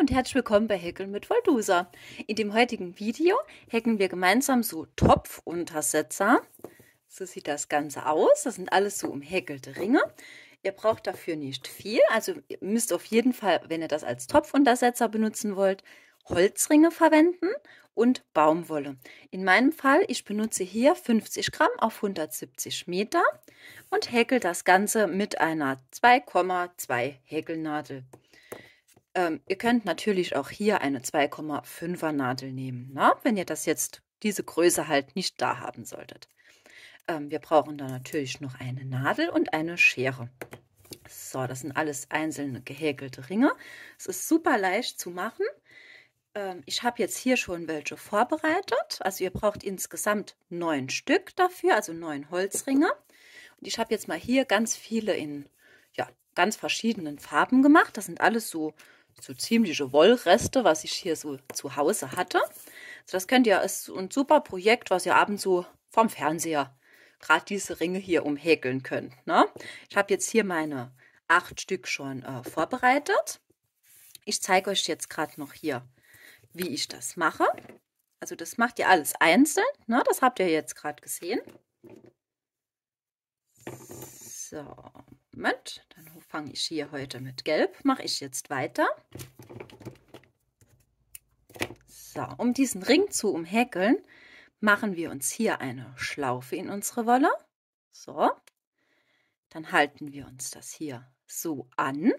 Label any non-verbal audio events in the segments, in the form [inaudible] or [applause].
und herzlich willkommen bei Häkeln mit Voldusa. In dem heutigen Video häkeln wir gemeinsam so Topfuntersetzer. So sieht das Ganze aus. Das sind alles so umhäkelte Ringe. Ihr braucht dafür nicht viel. Also ihr müsst auf jeden Fall, wenn ihr das als Topfuntersetzer benutzen wollt, Holzringe verwenden und Baumwolle. In meinem Fall, ich benutze hier 50 Gramm auf 170 Meter und häkel das Ganze mit einer 2,2 Häkelnadel ähm, ihr könnt natürlich auch hier eine 2,5er Nadel nehmen, ne? wenn ihr das jetzt, diese Größe halt nicht da haben solltet. Ähm, wir brauchen da natürlich noch eine Nadel und eine Schere. So, das sind alles einzelne gehäkelte Ringe. Es ist super leicht zu machen. Ähm, ich habe jetzt hier schon welche vorbereitet. Also ihr braucht insgesamt neun Stück dafür, also neun Holzringe. Und ich habe jetzt mal hier ganz viele in ja, ganz verschiedenen Farben gemacht. Das sind alles so so ziemliche Wollreste, was ich hier so zu Hause hatte. Also das könnt ihr, ist ein super Projekt, was ihr abends so vom Fernseher gerade diese Ringe hier umhäkeln könnt. Ne? Ich habe jetzt hier meine acht Stück schon äh, vorbereitet. Ich zeige euch jetzt gerade noch hier, wie ich das mache. Also das macht ihr alles einzeln. Ne? Das habt ihr jetzt gerade gesehen. So. Moment, dann fange ich hier heute mit Gelb. Mache ich jetzt weiter. So, um diesen Ring zu umhäkeln, machen wir uns hier eine Schlaufe in unsere Wolle. So, dann halten wir uns das hier so an.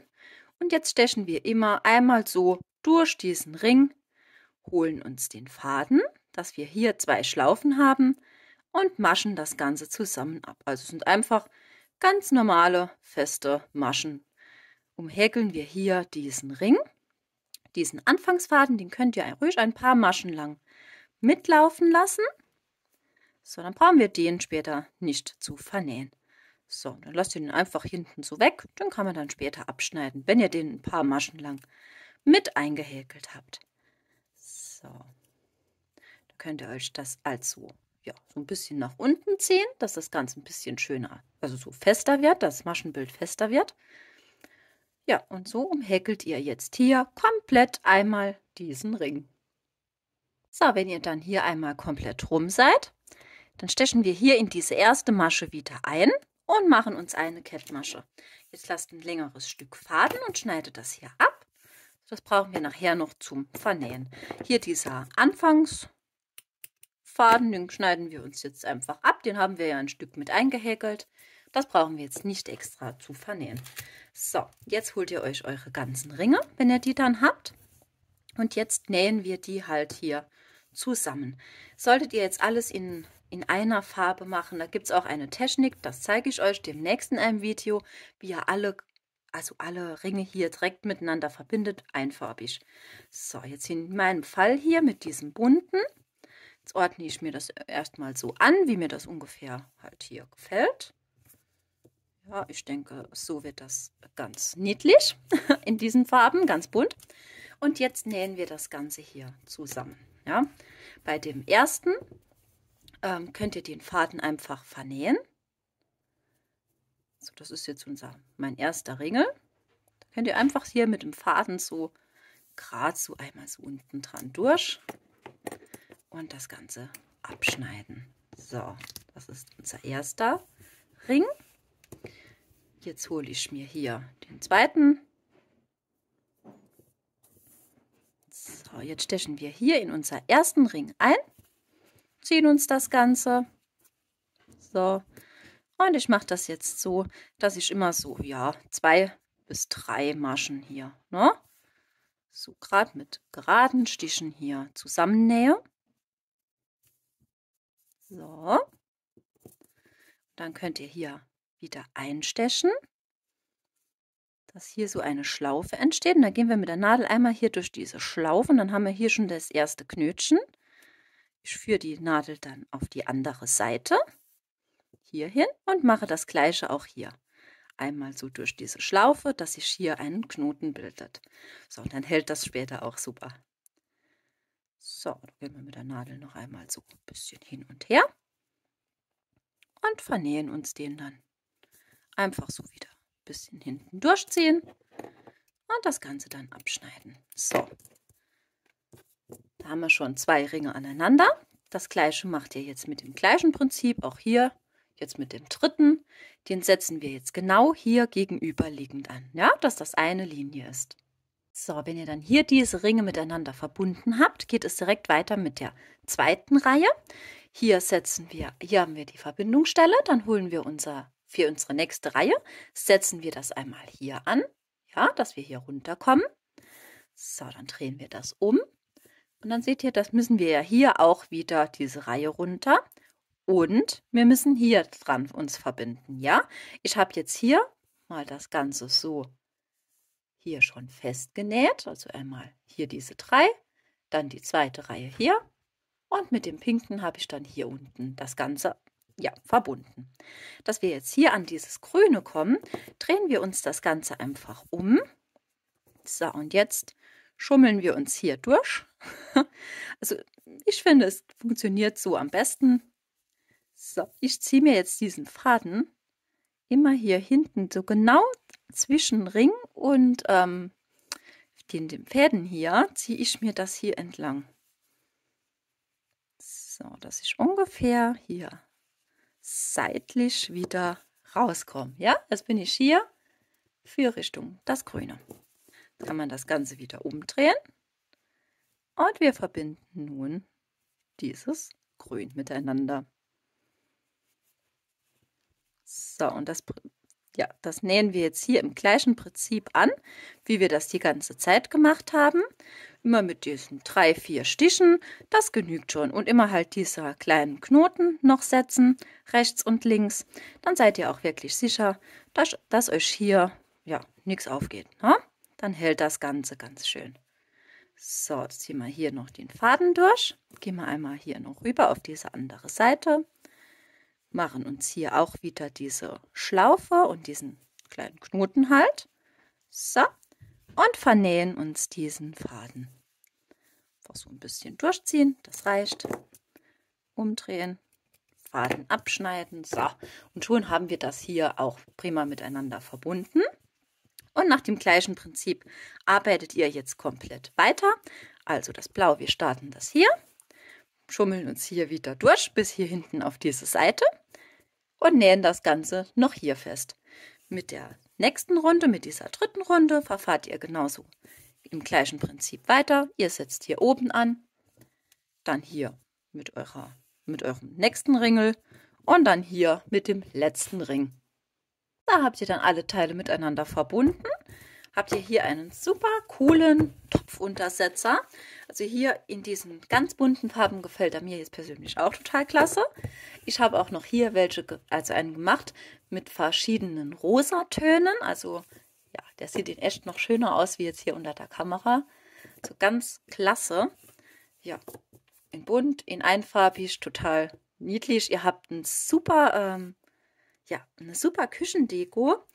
Und jetzt stechen wir immer einmal so durch diesen Ring, holen uns den Faden, dass wir hier zwei Schlaufen haben und maschen das Ganze zusammen ab. Also sind einfach Ganz normale, feste Maschen. Umhäkeln wir hier diesen Ring, diesen Anfangsfaden, den könnt ihr ruhig ein paar Maschen lang mitlaufen lassen. So, dann brauchen wir den später nicht zu vernähen. So, dann lasst ihr den einfach hinten so weg, den kann man dann später abschneiden, wenn ihr den ein paar Maschen lang mit eingehäkelt habt. So, da könnt ihr euch das also ja, so ein bisschen nach unten ziehen, dass das Ganze ein bisschen schöner, also so fester wird, das Maschenbild fester wird. Ja, und so umhäkelt ihr jetzt hier komplett einmal diesen Ring. So, wenn ihr dann hier einmal komplett rum seid, dann stechen wir hier in diese erste Masche wieder ein und machen uns eine Kettmasche. Jetzt lasst ein längeres Stück Faden und schneidet das hier ab. Das brauchen wir nachher noch zum Vernähen. Hier dieser Anfangs- Faden, den schneiden wir uns jetzt einfach ab. Den haben wir ja ein Stück mit eingehäkelt. Das brauchen wir jetzt nicht extra zu vernähen. So, jetzt holt ihr euch eure ganzen Ringe, wenn ihr die dann habt. Und jetzt nähen wir die halt hier zusammen. Solltet ihr jetzt alles in, in einer Farbe machen, da gibt es auch eine Technik, das zeige ich euch demnächst in einem Video, wie ihr alle, also alle Ringe hier direkt miteinander verbindet, einfarbig. So, jetzt in meinem Fall hier mit diesem bunten Jetzt ordne ich mir das erstmal so an, wie mir das ungefähr halt hier gefällt. Ja, ich denke, so wird das ganz niedlich [laughs] in diesen Farben, ganz bunt. Und jetzt nähen wir das Ganze hier zusammen. Ja, bei dem ersten ähm, könnt ihr den Faden einfach vernähen. So, das ist jetzt unser, mein erster Ringel. Da könnt ihr einfach hier mit dem Faden so gerade so einmal so unten dran durch und das Ganze abschneiden. So, das ist unser erster Ring. Jetzt hole ich mir hier den zweiten. So, jetzt stechen wir hier in unser ersten Ring ein, ziehen uns das Ganze. So, und ich mache das jetzt so, dass ich immer so, ja, zwei bis drei Maschen hier, ne? So gerade mit geraden Stichen hier zusammennähe. So. Dann könnt ihr hier wieder einstechen, dass hier so eine Schlaufe entsteht. Und dann gehen wir mit der Nadel einmal hier durch diese Schlaufe und dann haben wir hier schon das erste Knötchen. Ich führe die Nadel dann auf die andere Seite, hier hin und mache das gleiche auch hier. Einmal so durch diese Schlaufe, dass sich hier einen Knoten bildet. So, und dann hält das später auch super. So, gehen wir mit der Nadel noch einmal so ein bisschen hin und her und vernähen uns den dann einfach so wieder ein bisschen hinten durchziehen und das Ganze dann abschneiden. So, da haben wir schon zwei Ringe aneinander. Das gleiche macht ihr jetzt mit dem gleichen Prinzip, auch hier jetzt mit dem dritten. Den setzen wir jetzt genau hier gegenüberliegend an, ja, dass das eine Linie ist. So, wenn ihr dann hier diese Ringe miteinander verbunden habt, geht es direkt weiter mit der zweiten Reihe. Hier setzen wir, hier haben wir die Verbindungsstelle, dann holen wir unser, für unsere nächste Reihe, setzen wir das einmal hier an, ja, dass wir hier runterkommen. So, dann drehen wir das um. Und dann seht ihr, das müssen wir ja hier auch wieder diese Reihe runter. Und wir müssen hier dran uns verbinden, ja? Ich habe jetzt hier mal das Ganze so hier schon festgenäht. Also einmal hier diese drei, dann die zweite Reihe hier. Und mit dem pinken habe ich dann hier unten das Ganze ja, verbunden. Dass wir jetzt hier an dieses Grüne kommen, drehen wir uns das Ganze einfach um. So, und jetzt schummeln wir uns hier durch. [laughs] Also ich finde, es funktioniert so am besten. So, ich ziehe mir jetzt diesen Faden immer hier hinten so genau zwischen Ring und ähm, den, den Pferden hier ziehe ich mir das hier entlang. So, dass ich ungefähr hier seitlich wieder rauskomme. Ja, jetzt bin ich hier für Richtung das Grüne. Jetzt kann man das Ganze wieder umdrehen. Und wir verbinden nun dieses Grün miteinander. So, und das ja, das nähen wir jetzt hier im gleichen Prinzip an, wie wir das die ganze Zeit gemacht haben. Immer mit diesen drei, vier Stichen, das genügt schon. Und immer halt dieser kleinen Knoten noch setzen, rechts und links. Dann seid ihr auch wirklich sicher, dass, dass euch hier ja nichts aufgeht. Ne? Dann hält das Ganze ganz schön. So, jetzt ziehen wir hier noch den Faden durch. Gehen wir einmal hier noch rüber auf diese andere Seite machen uns hier auch wieder diese Schlaufe und diesen kleinen Knoten halt. So, und vernähen uns diesen Faden. Einfach so ein bisschen durchziehen, das reicht. Umdrehen, Faden abschneiden. So, und schon haben wir das hier auch prima miteinander verbunden. Und nach dem gleichen Prinzip arbeitet ihr jetzt komplett weiter. Also das Blau, wir starten das hier, schummeln uns hier wieder durch bis hier hinten auf diese Seite und nähen das Ganze noch hier fest. Mit der nächsten Runde, mit dieser dritten Runde, verfahrt ihr genauso im gleichen Prinzip weiter. Ihr setzt hier oben an, dann hier mit, eurer, mit eurem nächsten Ringel und dann hier mit dem letzten Ring. Da habt ihr dann alle Teile miteinander verbunden habt ihr hier einen super coolen Topfuntersetzer. Also hier in diesen ganz bunten Farben gefällt er mir jetzt persönlich auch total klasse. Ich habe auch noch hier welche, also einen gemacht mit verschiedenen Rosatönen. Also ja, der sieht in echt noch schöner aus, wie jetzt hier unter der Kamera. So ganz klasse. Ja, in bunt, in einfarbig, total niedlich. Ihr habt ein super, ähm, ja, eine super Küchendeko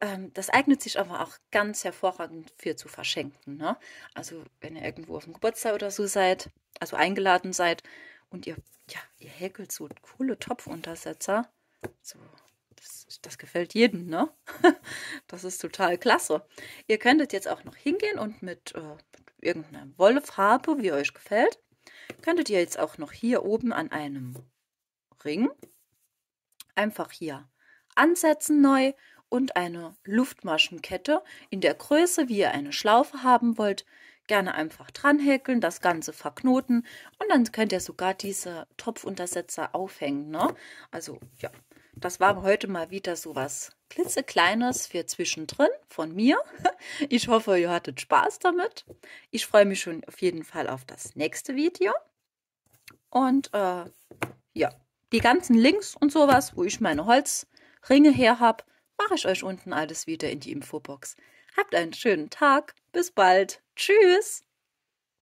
ähm, das eignet sich aber auch ganz hervorragend für zu verschenken. Ne? Also wenn ihr irgendwo auf dem Geburtstag oder so seid, also eingeladen seid und ihr, ja, ihr häkelt so coole Topfuntersetzer, so das, das, gefällt jedem, ne? [laughs] Das ist total klasse. Ihr könntet jetzt auch noch hingehen und mit, äh, irgendeiner Wollfarbe, wie euch gefällt, könntet ihr jetzt auch noch hier oben an einem Ring einfach hier ansetzen neu und eine Luftmaschenkette in der Größe, wie ihr eine Schlaufe haben wollt, gerne einfach dranhäkeln, das Ganze verknoten und dann könnt ihr sogar diese Topfuntersetzer aufhängen. Ne? Also ja, das war heute mal wieder so was klitzekleines für zwischendrin von mir. [laughs] Ich hoffe, ihr hattet Spaß damit. Ich freue mich schon auf jeden Fall auf das nächste Video. Und äh, ja, die ganzen Links und sowas, wo ich meine Holzringe her habe, mache ich euch unten alles wieder in die Infobox. Habt einen schönen Tag. Bis bald. Tschüss.